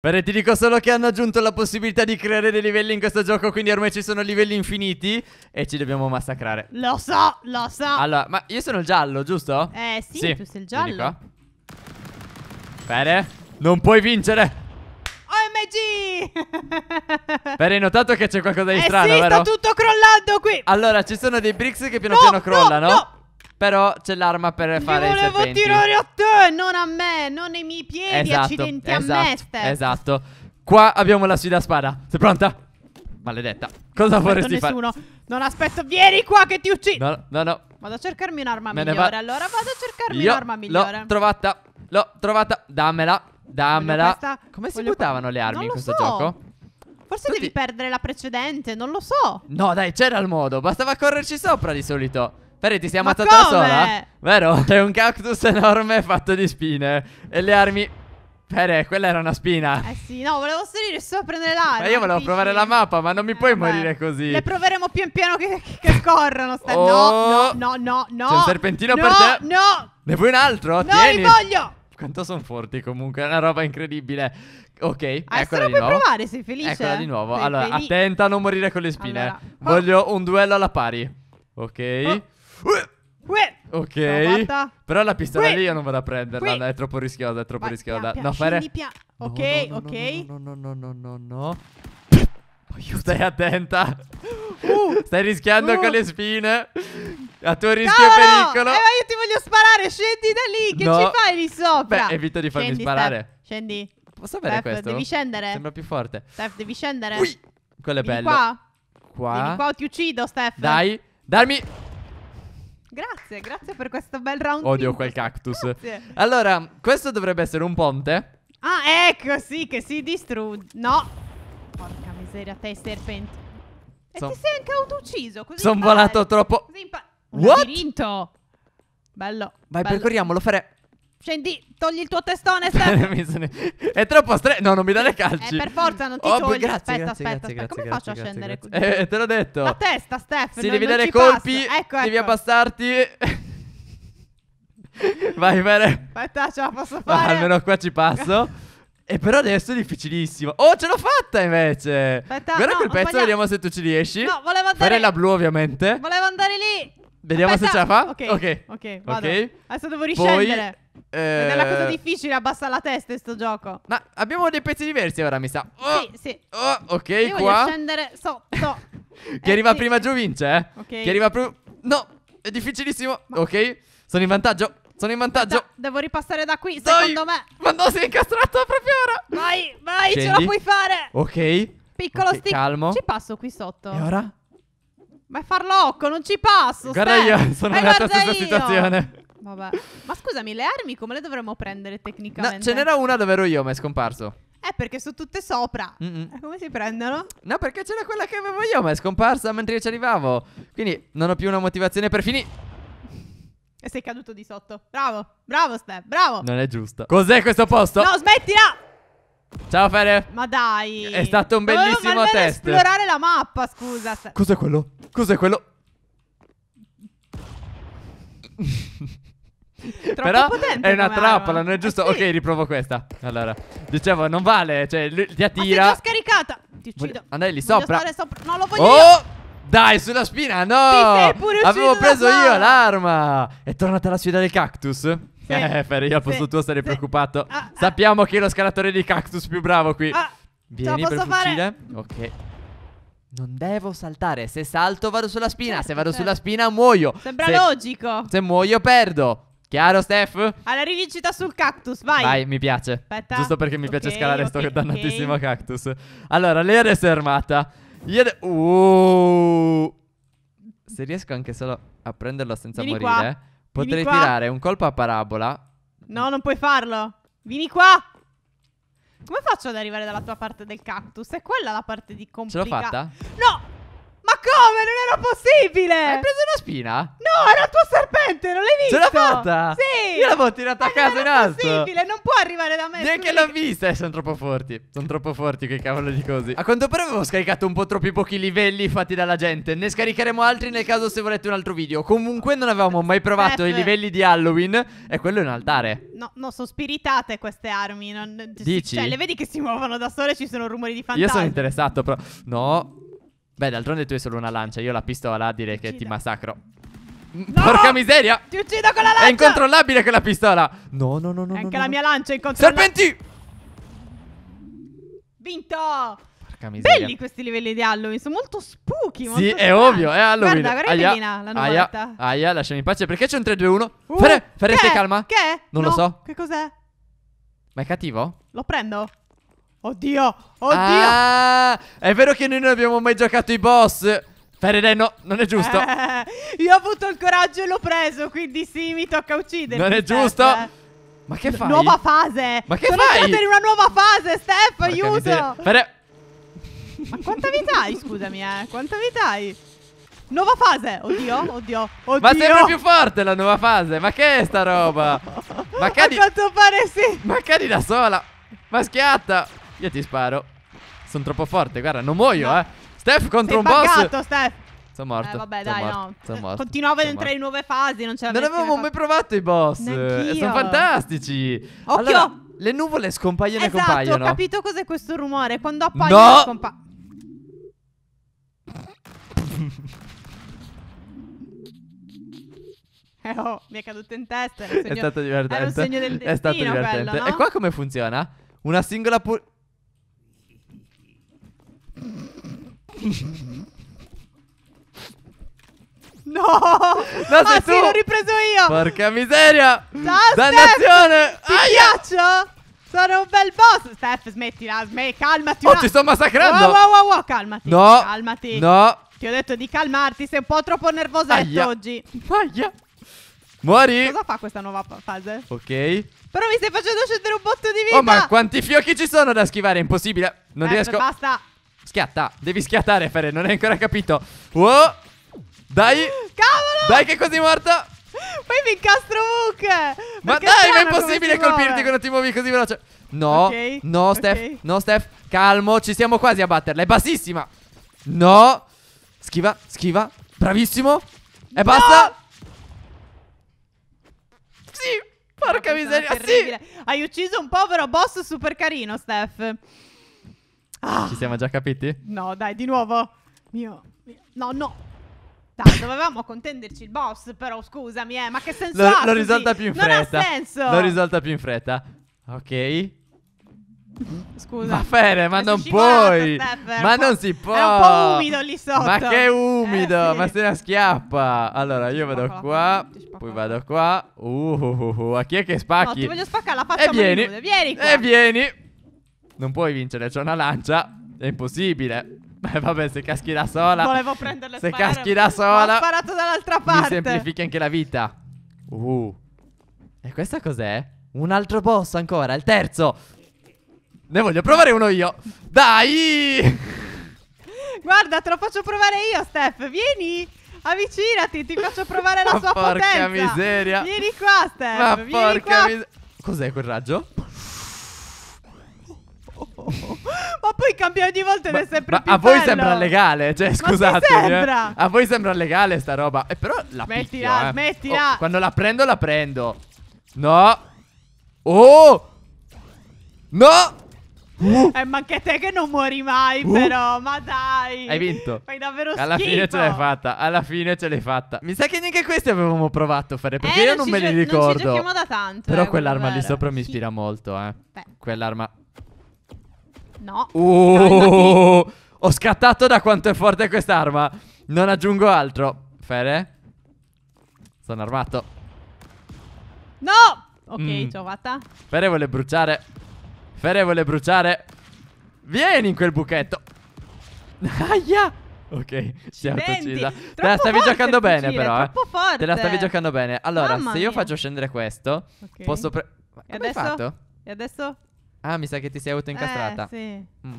Bene, ti dico solo che hanno aggiunto la possibilità di creare dei livelli in questo gioco, quindi ormai ci sono livelli infiniti e ci dobbiamo massacrare. Lo so, lo so. Allora, ma io sono il giallo, giusto? Eh, sì, sì. tu sei il giallo. Bene, non puoi vincere. OMG! Bene, hai notato che c'è qualcosa di eh strano, sì, vero? sta tutto crollando qui! Allora, ci sono dei bricks che piano no, piano crollano. No, no, però c'è l'arma per Gli fare i serpenti. volevo tirare a te, non a me, non ai miei piedi, esatto, accidenti esatto, a me esatto, Steph. Esatto. Qua abbiamo la sfida spada. Sei pronta? Maledetta. Cosa non vorresti fare? nessuno. Non aspetto, vieni qua che ti uccido. No, no, no. Vado a cercarmi un'arma migliore. Va... Allora vado a cercarmi un'arma migliore. L'ho trovata. L'ho trovata. Dammela. Dammela. Questa... Come si buttavano le armi in questo so. gioco? Forse Tutti... devi perdere la precedente, non lo so. No, dai, c'era il modo. Bastava correrci sopra di solito. Ferri ti sei ammazzata da sola? Vero? È un cactus enorme fatto di spine E le armi... Pere, quella era una spina. Eh sì, no, volevo salire solo a prendere l'aria. Ma io volevo dici? provare la mappa, ma non mi eh, puoi beh. morire così. Le proveremo pian piano che, che corrono. Sta... Oh. No, no, no, no. C'è un serpentino no, per te. No, Ne vuoi un altro? No, Tieni. li voglio. Quanto sono forti comunque, è una roba incredibile. Ok, ah, eccola di puoi nuovo. provare, sei felice. Eccola di eh? nuovo. Sei allora, felice. attenta a non morire con le spine. Allora, Voglio un duello alla pari. Ok. Oh. Ok. Però la pistola lì io non vado a prenderla. No, è troppo rischiosa. È troppo Vai, rischiosa. Pian, pian, no, fare. Pian. Ok, no, no, ok. No, no, no, no, no, no. Aiuto, stai attenta. Uh, stai rischiando uh. con le spine. A tuo rischio e pericolo. Eh, ma io ti voglio sparare. Scendi da lì. Che ci fai lì sopra? Beh, evita di farmi scendi, sparare. Steph. Scendi. Posso avere Steph, questo? Devi scendere. Sembra più forte. Steph, devi scendere. Ui. Quello è Vieni bello. Qua. Qua. Vieni qua o ti uccido, Steph. Dai. Darmi. Grazie, grazie per questo bel round. Odio quel cactus. Grazie. Allora, questo dovrebbe essere un ponte. Ah, ecco, sì, che si distrugge. No. Porca miseria, te serpente. Son... E ti sei anche autoucciso. Sono volato troppo. Così impa- What? labirinto. Bello. Vai, bello. percorriamolo, fare... Scendi, togli il tuo testone, Stefano. È troppo stretto. No, non mi dà calci. Eh, per forza, non ti oh, togli. Grazie, aspetta, grazie, aspetta, grazie, aspetta. Come faccio a scendere qui? Eh, te l'ho detto. La testa, Stefano. Se devi dare ci colpi. Ecco, ecco. Devi ecco. abbassarti. vai, vai. Aspetta, ce la posso fare. Ah, almeno qua ci passo. e però adesso è difficilissimo. Oh, ce l'ho fatta invece. Aspetta, Guarda no, quel pezzo, sbagliato. vediamo se tu ci riesci. No, volevo andare. Fare la blu, ovviamente. Volevo andare lì. Vediamo Aspetta. se ce la fa. Ok. Ok. Ok. okay. Adesso devo riscendere. Poi... Eh... è una cosa eh, difficile, abbassa la testa in sto gioco. Ma abbiamo dei pezzi diversi ora, mi sa. Oh, sì, sì. Oh, ok, Io qua. Devo scendere sotto. Chi eh, arriva sì. prima giù vince, eh. Ok. Chi arriva prima... No, è difficilissimo. Ma... Ok, sono in vantaggio. Sono in vantaggio. Da, devo ripassare da qui, Dai. secondo me. Ma no, sei incastrato proprio ora. Vai, vai, Scendi. ce la puoi fare. Ok. Piccolo okay, stick. Calmo. Ci passo qui sotto. E ora? Ma è farlocco, non ci passo. Guarda Stan. io, sono eh, nella stessa situazione. Vabbè. Ma scusami, le armi come le dovremmo prendere tecnicamente? No, ce n'era una dove ero io, ma è scomparso. Eh, perché sono tutte sopra. Mm-mm. Eh, come si prendono? No, perché c'era quella che avevo io, ma è scomparsa mentre io ci arrivavo. Quindi non ho più una motivazione per finire. E sei caduto di sotto. Bravo, bravo, Steph, bravo. Non è giusto. Cos'è questo posto? No, smettila! Ciao Fede. Ma dai. È stato un bellissimo Dovevo test. Dovevo esplorare la mappa, scusa. Cos'è quello? Cos'è quello? Troppo Però potente è una trappola, non è giusto? Eh sì. Ok, riprovo questa. Allora, dicevo, non vale, cioè lui ti attira. Ma l'ho scaricata. Ti uccido. Andai lì sopra. sopra. No, lo voglio Oh! Io. Dai, sulla spina, no! Avevo preso io l'arma. È tornata la sfida del cactus. Sì. Eh, Ferri, al posto sì. tuo sarei sì. preoccupato. Ah, ah. Sappiamo che è lo scalatore di cactus più bravo qui. Ah, Vieni per fucile. Fare. Ok. Non devo saltare. Se salto vado sulla spina. Certo, se vado certo. sulla spina muoio. Sembra se, logico. Se muoio perdo. Chiaro, Steph? Alla rivincita sul cactus, vai. Vai, mi piace. Aspetta. Giusto perché mi okay, piace scalare okay, sto okay. dannatissimo cactus. Allora, l'era si è armata. Ieri... Uh. Se riesco anche solo a prenderlo senza Vieni morire, qua. potrei tirare un colpo a parabola. No, non puoi farlo. Vieni qua. Come faccio ad arrivare dalla tua parte del cactus? È quella la parte di complicata. Ce l'ho fatta? No! Ma come? Non era possibile! Hai preso una spina? No, era il tuo serpente, non l'hai visto? Ce l'ha fatta? Sì. Io l'avevo tirata a casa in alto. Non è possibile, non può arrivare da me. Neanche l'ho vista. Eh, sono troppo forti. Sono troppo forti che cavolo di così. A quanto pare avevo scaricato un po' troppi pochi livelli fatti dalla gente. Ne scaricheremo altri nel caso se volete un altro video. Comunque non avevamo mai provato F. i eh, livelli di Halloween. E quello è un altare. No, no, sono spiritate queste armi. Non... Dici? Cioè, le vedi che si muovono da sole e ci sono rumori di fantasma. Io sono interessato, però. No. Beh, d'altronde tu hai solo una lancia. Io la pistola direi che ti massacro. No! Porca miseria! Ti uccido con la lancia! È incontrollabile quella pistola! No, no, no, no. Anche no, la no. mia lancia è incontrollabile. Serpenti! Vinto! Porca miseria. Belli questi livelli di Halloween, sono molto spooky. Molto sì, strani. è ovvio, è Halloween. Guarda, guarda aia, la nuvoletta. Aia, aia, lasciami in pace. Perché c'è un 3-2-1? Uh, Fere, Fere, calma. Che è? Non no. lo so. Che cos'è? Ma è cattivo? Lo prendo. Oddio, oddio. Ah, è vero che noi non abbiamo mai giocato i boss. Faraday no, non è giusto. Eh, io ho avuto il coraggio e l'ho preso, quindi sì, mi tocca uccidere. Non è giusto. Ma che fai? Nuova fase. Ma che Sono fai? Sono entrata in una nuova fase, Steph, Porca aiuto. Miseria. Ma quanta vita hai, scusami, eh? Quanta vita hai? Nuova fase, oddio, oddio, oddio. Ma sembra più forte la nuova fase, ma che è sta roba? Ma cadi... A quanto pare sì. Ma cadi da sola. Ma schiatta. Io ti sparo. Sono troppo forte, guarda, non muoio, no. eh. Steph contro Sei un buggato, boss. Steph. Sono morto. Eh, vabbè, dai, morto. no. Morto. Continuavo ad entrare in nuove fasi. Non, non avevamo mai provato i boss. Neanch'io. Sono fantastici. Occhio. Allora, le nuvole scompaiono esatto, e compaiono. Esatto, ho capito cos'è questo rumore. Quando appaiono no! scompaiono. Eh oh, mi è caduto in testa. Segno... È stato divertente. Era un segno del destino. È stato divertente. Quello, no? E qua come funziona? Una singola. Pu- No! No, ah, tu. sì, l'ho ripreso io! Porca miseria! Ciao, Dannazione! Steph! Ti piaccio? Sono un bel boss! Steph, smettila, smetti, calmati! Oh, una... ti sto massacrando! Wow, wow, wow, wow, calmati! No! Calmati! No! Ti ho detto di calmarti, sei un po' troppo nervosetto Aia. oggi! Aia! Muori! Cosa fa questa nuova fase? Ok. Però mi stai facendo scendere un botto di vita! Oh, ma quanti fiocchi ci sono da schivare, è impossibile! Non Steph, riesco... basta! Schiatta, devi schiattare, Fere, non hai ancora capito. Wow! Dai! Cavolo! Dai che è quasi morta! Poi mi incastro Hook! Ma dai, ma è impossibile colpirti quando ti muovi così veloce. No, okay, no, Steph, okay. no, Steph, calmo, ci siamo quasi a batterla, è bassissima. No, schiva, schiva, bravissimo. E no. basta. Sì, porca miseria, sì. Hai ucciso un povero boss super carino, Steph. Ah. Ci siamo già capiti? No, dai, di nuovo. Mio. mio. No, no. Dai, dovevamo contenderci il boss, però scusami, eh, ma che senso L- ha? L'ho risolta più in fretta. Non ha senso. L'ho risolta più in fretta. Ok. Scusa. Ma Fere, ma non puoi. Ma non si può. È un po' umido lì sotto. Ma che eh, umido, eh, sì. ma se la schiappa. Allora, io vado qua, poi vado qua. Uh, uh, uh, uh, a chi è che spacchi? No, ti voglio spaccare la faccia. E vieni. Vieni, qua. E vieni non puoi vincere. C'è una lancia. È impossibile. Beh, vabbè, se caschi da sola. Volevo prenderle Se sparare, caschi da sola. Ho sparato dall'altra parte. Mi semplifichi anche la vita. Uh. E questa cos'è? Un altro boss ancora, il terzo. Ne voglio provare uno io. Dai! Guarda, te lo faccio provare io, Steph. Vieni. Avvicinati, ti faccio provare la sua porca potenza. Porca miseria. Vieni qua, Steph. Ma Vieni porca miseria. Cos'è quel raggio? poi cambia ogni volta ed è sempre ma più a bello. voi sembra legale, cioè, scusate. Eh. A voi sembra legale sta roba. Eh, però la Smettila, picchio, eh. Oh, quando la prendo, la prendo. No. Oh. No. Uh. Eh, ma anche te che non muori mai, uh. però. Ma dai. Hai vinto. Fai davvero Alla fine ce l'hai fatta. Alla fine ce l'hai fatta. Mi sa che neanche questi avevamo provato a fare. Eh, perché eh, io non, non me li ricordo. Non ci giochiamo da tanto. Però eh, quell'arma lì sopra mi ispira molto, eh. Beh. Quell'arma. No. Uh, ho scattato da quanto è forte quest'arma. Non aggiungo altro. Fede? Sono armato. No! Ok, mm. ci ho fatta. Fede vuole bruciare. Fede vuole bruciare. Vieni in quel buchetto. Aia! Ok, si è autocisa. Te la stavi giocando bene, fucile, però. Eh. Forte. Te la stavi giocando bene. Allora, Mamma se io mia. faccio scendere questo, okay. posso. Pre- e adesso? E adesso? Ah, mi sa che ti sei autoincastrata. Eh, sì. Mm.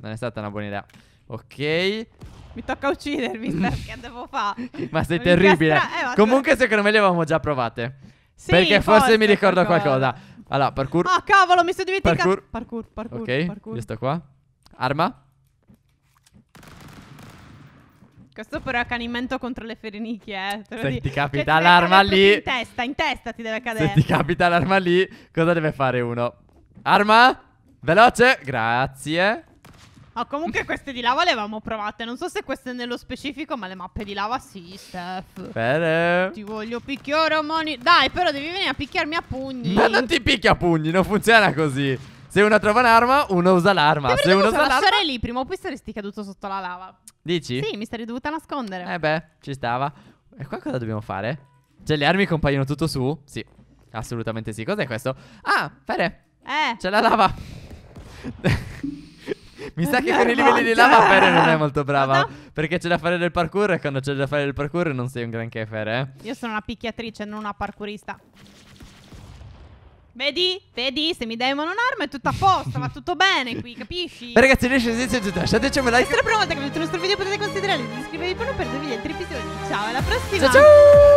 Non è stata una buona idea. Ok. Mi tocca uccidermi, che devo fare? ma sei terribile. Eh, ma Comunque, se... secondo me le avevamo già provate. Sì, perché forse, mi ricordo qualcosa. qualcosa. Allora, parkour. Ah, cavolo, mi sono dimenticato. Parkour. Parkour, parkour. Ok, parkour. questo qua. Arma. Questo però è accanimento contro le ferinicchie, eh. Te Se ti capita cioè, l'arma lì. In testa, in testa ti deve cadere. Se ti capita l'arma lì, cosa deve fare uno? Arma. Veloce. Grazie. Ma oh, comunque queste di lava le avevamo provate. Non so se queste nello specifico, ma le mappe di lava sì, Steph. Bene. Ti voglio picchiare, Moni. Dai, però devi venire a picchiarmi a pugni. Ma non ti picchia a pugni, non funziona così. Se uno trova un'arma, uno usa l'arma. Se uno usa l'arma... lasciare lì, prima o poi saresti caduto sotto la lava. Dici? Sì, mi sarei dovuta nascondere. Eh beh, ci stava. E qua cosa dobbiamo fare? Cioè, le armi compaiono tutto su? Sì, assolutamente sì. Cos'è questo? Ah, Fere, eh. C'è la lava. Mi sa che con i livelli di lava Fere non è molto brava. No. Perché c'è da fare del parkour e quando c'è da fare del parkour non sei un granché Fere. Eh? Io sono una picchiatrice, non una parkourista. Vedi? Vedi? Se mi dai un un'arma è tutto a posto, va tutto bene qui, capisci? Beh, ragazzi, riesci a esistere, lasciateci un like. Se è la prima volta che vedete il nostro video potete considerare di iscrivervi per non perdervi gli altri episodi. Ciao, alla prossima! Ciao ciao!